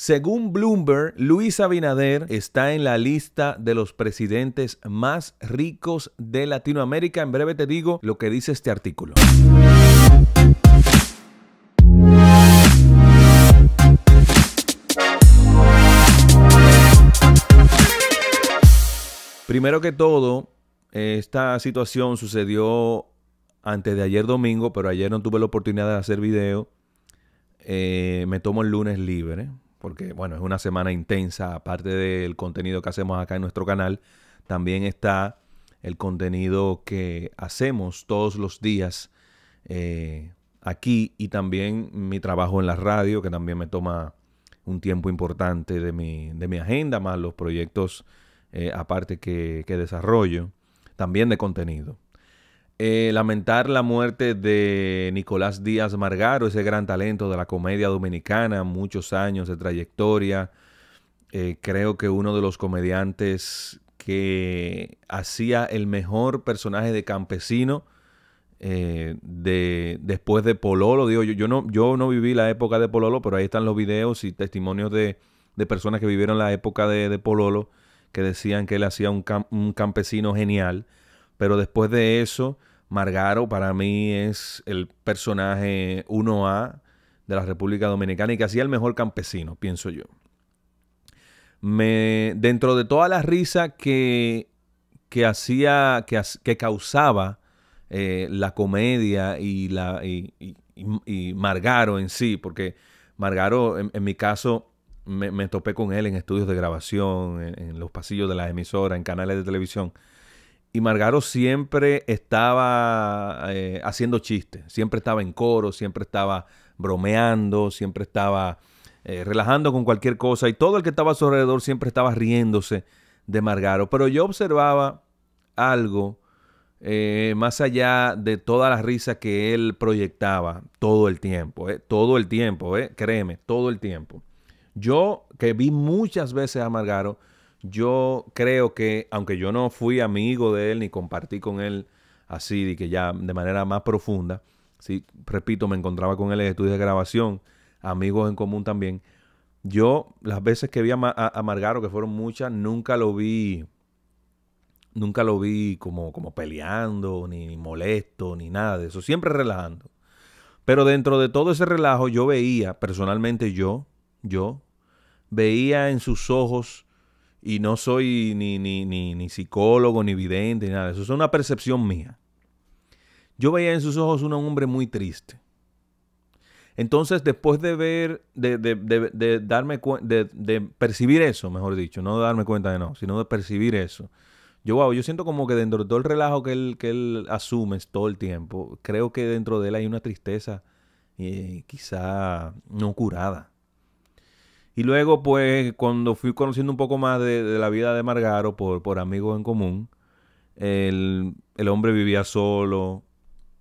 Según Bloomberg, Luis Abinader está en la lista de los presidentes más ricos de Latinoamérica. En breve te digo lo que dice este artículo. Primero que todo, esta situación sucedió antes de ayer domingo, pero ayer no tuve la oportunidad de hacer video. Eh, me tomo el lunes libre porque bueno, es una semana intensa, aparte del contenido que hacemos acá en nuestro canal, también está el contenido que hacemos todos los días eh, aquí y también mi trabajo en la radio, que también me toma un tiempo importante de mi, agenda, más los proyectos eh, aparte que desarrollo, también de contenido. Eh, lamentar la muerte de Nicolás Díaz Margaro, ese gran talento de la comedia dominicana, muchos años de trayectoria. Eh, creo que uno de los comediantes que hacía el mejor personaje de campesino eh, de, después de Pololo. Digo, yo, yo, no, yo no viví la época de Pololo, pero ahí están los videos y testimonios de, personas que vivieron la época de, Pololo que decían que él hacía un, un campesino genial. Pero después de eso, Margaro para mí es el personaje 1A de la República Dominicana y que hacía el mejor campesino, pienso yo. Me, dentro de toda la risa que, que hacía, que, que causaba eh, la comedia y, la, y, Margaro en sí, porque Margaro, en, mi caso, me, topé con él en estudios de grabación, en los pasillos de las emisoras, en canales de televisión y Margaro siempre estaba eh, haciendo chistes, siempre estaba en coro, siempre estaba bromeando, siempre estaba eh, relajando con cualquier cosa y todo el que estaba a su alrededor siempre estaba riéndose de Margaro. Pero yo observaba algo eh, más allá de toda la risa que él proyectaba todo el tiempo, todo el tiempo, créeme, todo el tiempo. Yo que vi muchas veces a Margaro, yo creo que, aunque yo no fui amigo de él ni compartí con él así, de que ya de manera más profunda, si repito, me encontraba con él en estudios de grabación, amigos en común también. Yo, las veces que vi a, a Margaro, que fueron muchas, nunca lo vi, nunca lo vi como, como peleando, ni, ni molesto, ni nada de eso, siempre relajando. Pero dentro de todo ese relajo, yo veía, personalmente yo, yo, veía en sus ojos y no soy ni, ni, psicólogo, ni vidente, ni nada. Eso es una percepción mía. Yo veía en sus ojos un hombre muy triste. Entonces, después de ver, de, de, de, darme de, percibir eso, mejor dicho, no darme cuenta de no, sino de percibir eso. Yo, yo siento como que dentro de todo el relajo que él, que él asume todo el tiempo, creo que dentro de él hay una tristeza eh, quizá no curada. Y luego, pues, cuando fui conociendo un poco más de, la vida de Margaro por, amigos en común, el, hombre vivía solo,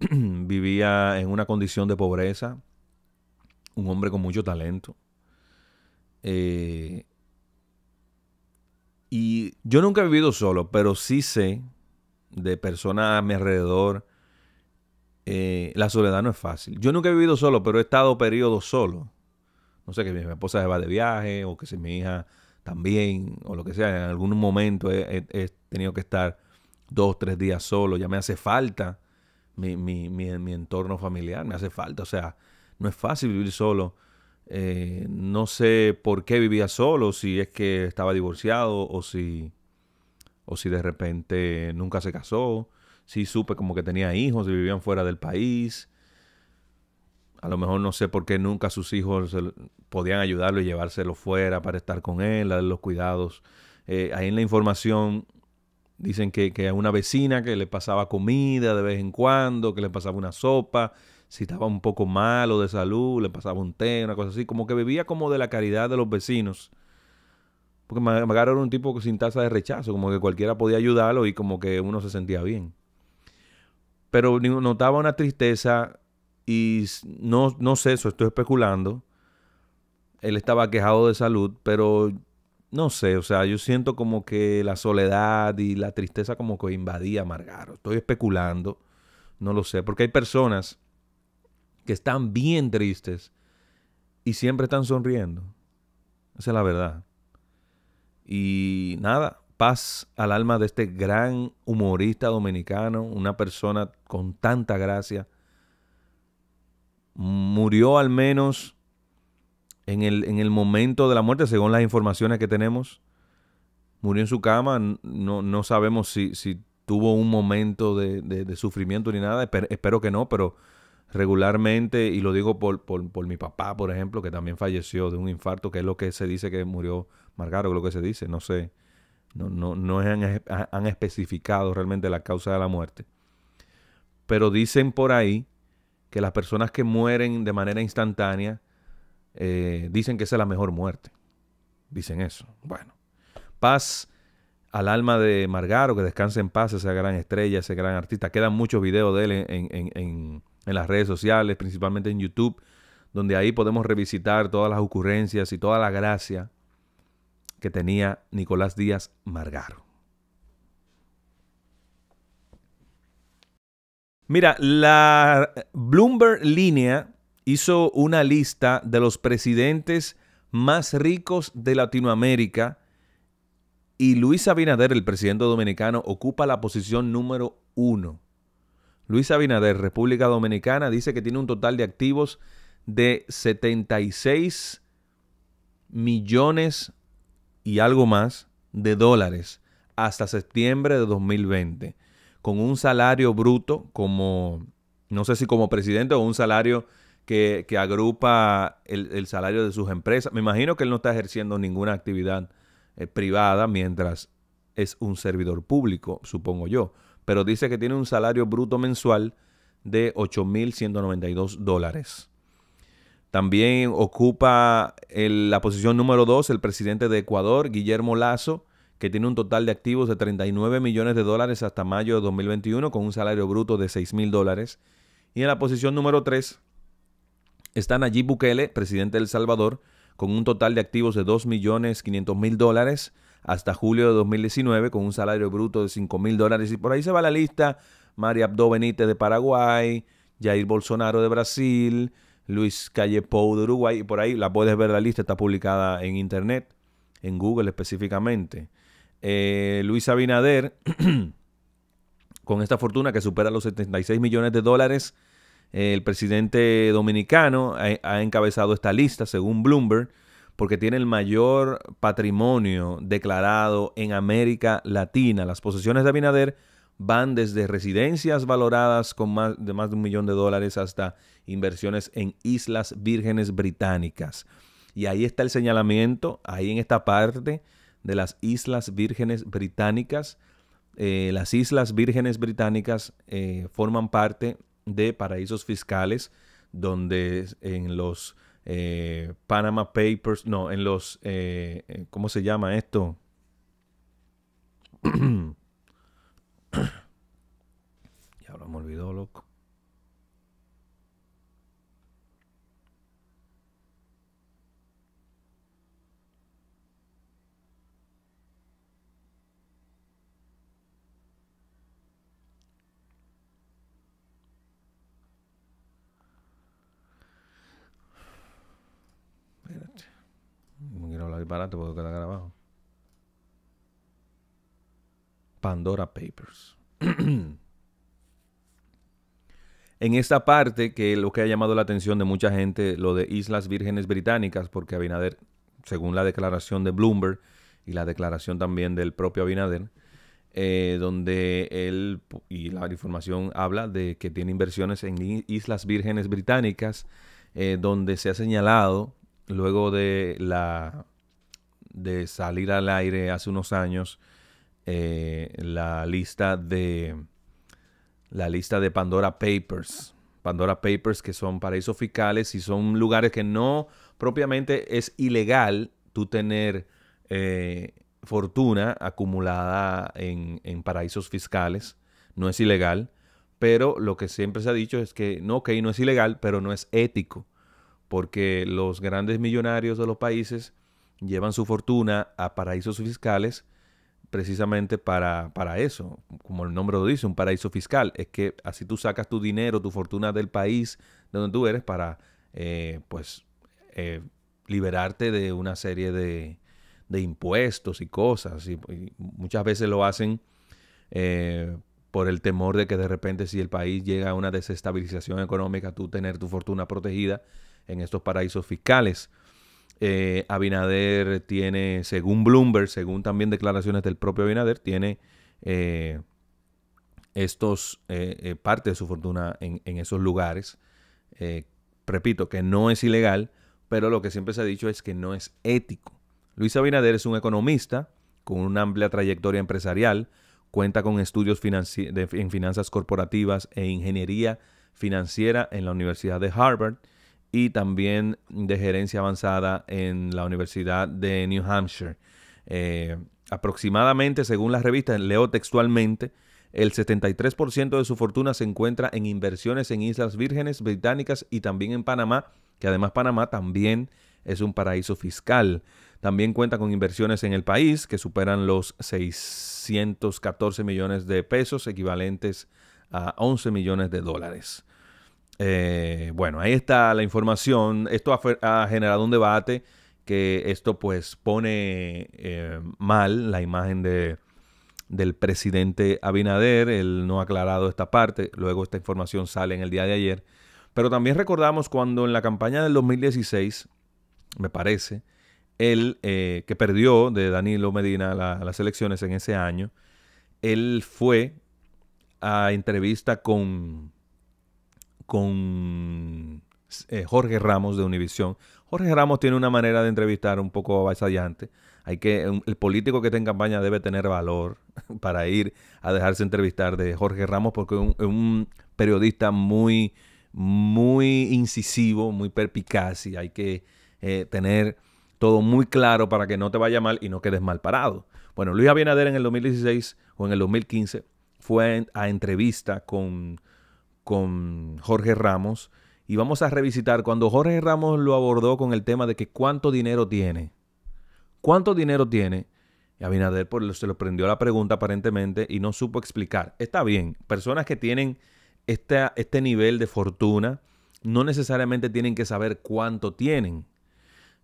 vivía en una condición de pobreza, un hombre con mucho talento. Eh, y yo nunca he vivido solo, pero sí sé de personas a mi alrededor, eh, la soledad no es fácil. Yo nunca he vivido solo, pero he estado periodos solo no sé, que mi esposa se va de viaje o que si mi hija también o lo que sea, en algún momento he, tenido que estar dos, tres días solo, ya me hace falta mi, mi, entorno familiar, me hace falta, o sea, no es fácil vivir solo. Eh, no sé por qué vivía solo, si es que estaba divorciado o si, o si de repente nunca se casó. Si supe como que tenía hijos y vivían fuera del país. A lo mejor no sé por qué nunca sus hijos podían ayudarlo y llevárselo fuera para estar con él, darle los cuidados. Eh, ahí en la información dicen que, a una vecina que le pasaba comida de vez en cuando, que le pasaba una sopa, si estaba un poco malo de salud, le pasaba un té, una cosa así, como que vivía como de la caridad de los vecinos. Porque Magaro era un tipo sin tasa de rechazo, como que cualquiera podía ayudarlo y como que uno se sentía bien. Pero notaba una tristeza y no, no sé eso, estoy especulando. Él estaba quejado de salud, pero no sé, o sea, yo siento como que la soledad y la tristeza como que invadía a Margaro. Estoy especulando, no lo sé, porque hay personas que están bien tristes y siempre están sonriendo. Esa es la verdad. Y nada, paz al alma de este gran humorista dominicano, una persona con tanta gracia murió al menos en el, momento de la muerte, según las informaciones que tenemos. Murió en su cama, no, sabemos si, tuvo un momento de, sufrimiento ni nada, espero que no, pero regularmente, y lo digo por, mi papá, por ejemplo, que también falleció de un infarto, que es lo que se dice que murió Margaro, lo que se dice, no sé, no, no, han, han especificado realmente la causa de la muerte. Pero dicen por ahí que las personas que mueren de manera instantánea eh, dicen que esa es la mejor muerte. Dicen eso. Bueno, paz al alma de Margaro, que descanse en paz esa gran estrella, ese gran artista. Quedan muchos videos de él en, en las redes sociales, principalmente en YouTube, donde ahí podemos revisitar todas las ocurrencias y toda la gracia que tenía Nicolás Díaz Margaro. Mira, la Bloomberg Línea hizo una lista de los presidentes más ricos de Latinoamérica y Luis Abinader, el presidente dominicano, ocupa la posición número uno. Luis Abinader, República Dominicana, dice que tiene un total de activos de 76 millones y algo más de dólares hasta septiembre de 2020 con un salario bruto como, no sé si como presidente o un salario que, agrupa el, salario de sus empresas. Me imagino que él no está ejerciendo ninguna actividad eh, privada mientras es un servidor público, supongo yo. Pero dice que tiene un salario bruto mensual de 8.192 dólares. También ocupa la posición número 2 el presidente de Ecuador, Guillermo Lazo, que tiene un total de activos de 39 millones de dólares hasta mayo de 2021 con un salario bruto de 6 mil dólares. Y en la posición número 3 está Nayib Bukele, presidente de El Salvador, con un total de activos de 2 millones 500 mil dólares hasta julio de 2019 con un salario bruto de 5 mil dólares. Y por ahí se va la lista. María Abdo Benítez de Paraguay, Jair Bolsonaro de Brasil, Luis Calle Pou de Uruguay. Y por ahí la puedes ver la lista, está publicada en internet, en Google específicamente. Eh, Luis Abinader, con esta fortuna que supera los 76 millones de dólares, eh, el presidente dominicano ha, encabezado esta lista, según Bloomberg, porque tiene el mayor patrimonio declarado en América Latina. Las posesiones de Abinader van desde residencias valoradas con más de más de un millón de dólares hasta inversiones en Islas Vírgenes Británicas. Y ahí está el señalamiento, ahí en esta parte, de las Islas Vírgenes Británicas. Eh, las Islas Vírgenes Británicas eh, forman parte de paraísos fiscales donde en los eh, Panama Papers, no, en los, ¿cómo se llama esto? ya ahora me olvidó, loco. Pandora Papers. en esta parte que lo que ha llamado la atención de mucha gente, lo de Islas Vírgenes Británicas, porque Abinader, según la declaración de Bloomberg y la declaración también del propio Abinader, eh, donde él y la información habla de que tiene inversiones en Islas Vírgenes Británicas, eh, donde se ha señalado, luego de la de salir al aire hace unos años eh, la lista de la lista de Pandora Papers. Pandora Papers que son paraísos fiscales y son lugares que no propiamente es ilegal tú tener eh, fortuna acumulada en, en, paraísos fiscales. No es ilegal, pero lo que siempre se ha dicho es que no, ok, no es ilegal, pero no es ético, porque los grandes millonarios de los países llevan su fortuna a paraísos fiscales precisamente para, eso, como el nombre lo dice, un paraíso fiscal. Es que así tú sacas tu dinero, tu fortuna del país donde tú eres para, eh, pues, eh, liberarte de una serie de, impuestos y cosas. Y, muchas veces lo hacen eh, por el temor de que de repente si el país llega a una desestabilización económica, tú tener tu fortuna protegida en estos paraísos fiscales. Eh, Abinader tiene, según Bloomberg, según también declaraciones del propio Abinader, tiene eh, estos eh, parte de su fortuna en, esos lugares. repito, que no es ilegal, pero lo que siempre se ha dicho es que no es ético. Luis Abinader es un economista con una amplia trayectoria empresarial, cuenta con estudios en finanzas corporativas e ingeniería financiera en la Universidad de Harvard y también de gerencia avanzada en la Universidad de New Hampshire. Eh, aproximadamente, según las revistas, leo textualmente, el 73% de su fortuna se encuentra en inversiones en Islas Vírgenes Británicas y también en Panamá, que además Panamá también es un paraíso fiscal. También cuenta con inversiones en el país que superan los 614 millones de pesos, equivalentes a 11 millones de dólares. Eh, bueno, ahí está la información. Esto ha, generado un debate que esto pues pone eh, mal la imagen de, del presidente Abinader. Él no ha aclarado esta parte. Luego esta información sale en el día de ayer. Pero también recordamos cuando en la campaña del 2016, me parece, él eh, que perdió de Danilo Medina las elecciones en ese año, él fue a entrevista con con eh, Jorge Ramos de Univisión. Jorge Ramos tiene una manera de entrevistar un poco avasallante. Hay que, el político que está en campaña debe tener valor para ir a dejarse entrevistar de Jorge Ramos porque es un, periodista muy, muy incisivo, muy perpicaz y hay que eh, tener todo muy claro para que no te vaya mal y no quedes mal parado. Bueno, Luis Abinader en el 2016 o en el 2015 fue a entrevista con con Jorge Ramos y vamos a revisitar cuando Jorge Ramos lo abordó con el tema de que cuánto dinero tiene. ¿Cuánto dinero tiene? Y Abinader pues, se lo prendió la pregunta aparentemente y no supo explicar. Está bien, personas que tienen este, este nivel de fortuna no necesariamente tienen que saber cuánto tienen.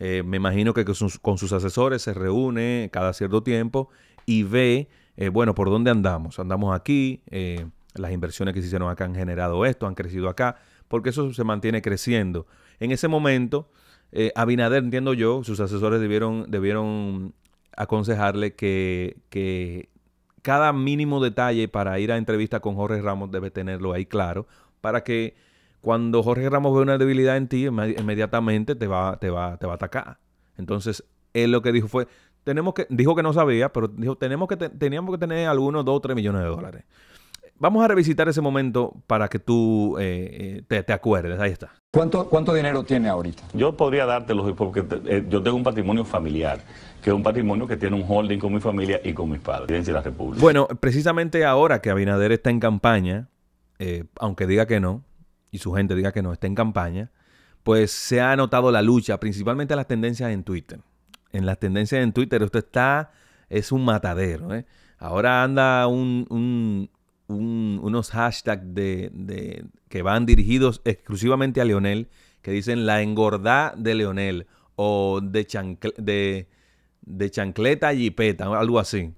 Eh, me imagino que con sus, asesores se reúne cada cierto tiempo y ve, eh, bueno, por dónde andamos. Andamos aquí, eh, las inversiones que se hicieron acá han generado esto, han crecido acá, porque eso se mantiene creciendo. En ese momento, eh, Abinader, entiendo yo, sus asesores debieron, debieron aconsejarle que, cada mínimo detalle para ir a entrevista con Jorge Ramos debe tenerlo ahí claro, para que cuando Jorge Ramos ve una debilidad en ti, inmediatamente te va, te va, te va a atacar. Entonces, él lo que dijo fue, tenemos que, dijo que no sabía, pero dijo, tenemos que, teníamos que tener algunos 2 o 3 millones de dólares. Vamos a revisitar ese momento para que tú eh, eh, te, acuerdes. Ahí está. ¿Cuánto, ¿Cuánto dinero tiene ahorita? Yo podría darte los... porque eh, yo tengo un patrimonio familiar, que es un patrimonio que tiene un holding con mi familia y con mis padres la República. Bueno, precisamente ahora que Abinader está en campaña, aunque diga que no, y su gente diga que no, está en campaña, pues se ha notado la lucha, principalmente las tendencias en Twitter. En las tendencias en Twitter usted está, es un matadero. ¿eh? Ahora anda un, unos hashtags de, que van dirigidos exclusivamente a Leonel, que dicen la engordá de Leonel o de, de, chancleta y peta algo así,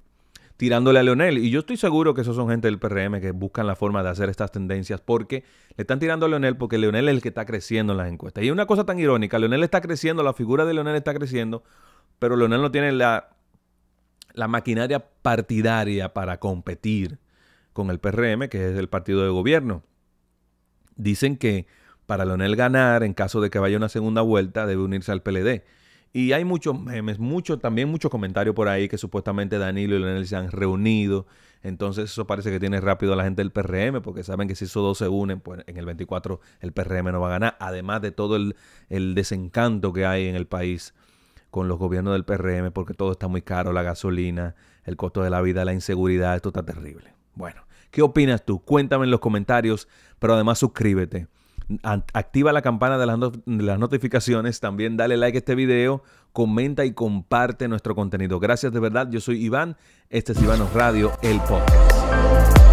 tirándole a Leonel. Y yo estoy seguro que esos son gente del PRM que buscan la forma de hacer estas tendencias porque le están tirando a Leonel porque Leonel es el que está creciendo en las encuestas. Y una cosa tan irónica, Leonel está creciendo, la figura de Leonel está creciendo, pero Leonel no tiene la maquinaria partidaria para competir con el PRM, que es el partido de gobierno. Dicen que para Leonel ganar, en caso de que vaya una segunda vuelta, debe unirse al PLD. Y hay muchos memes, mucho, también muchos comentarios por ahí que supuestamente Danilo y Leonel se han reunido. Entonces eso parece que tiene rápido a la gente del PRM, porque saben que si esos dos se unen, pues en el 24 el PRM no va a ganar. Además de todo el, el desencanto que hay en el país con los gobiernos del PRM, porque todo está muy caro, la gasolina, el costo de la vida, la inseguridad, esto está terrible. Bueno, ¿qué opinas tú? Cuéntame en los comentarios, pero además suscríbete. Activa la campana de las, notificaciones, también dale like a este video, comenta y comparte nuestro contenido. Gracias de verdad, yo soy Iván, este es Iván Radio, el podcast.